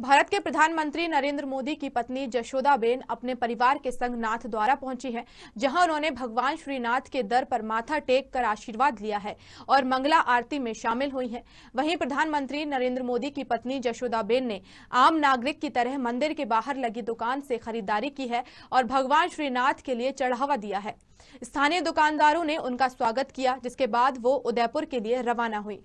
भारत के प्रधानमंत्री नरेंद्र मोदी की पत्नी जशोदा बेन अपने परिवार के संग नाथ द्वारा पहुंची है जहां उन्होंने भगवान श्रीनाथ के दर पर माथा टेक कर आशीर्वाद लिया है और मंगला आरती में शामिल हुई हैं। वहीं प्रधानमंत्री नरेंद्र मोदी की पत्नी जशोदा बेन ने आम नागरिक की तरह मंदिर के बाहर लगी दुकान से खरीदारी की है और भगवान श्रीनाथ के लिए चढ़ावा दिया है स्थानीय दुकानदारों ने उनका स्वागत किया जिसके बाद वो उदयपुर के लिए रवाना हुई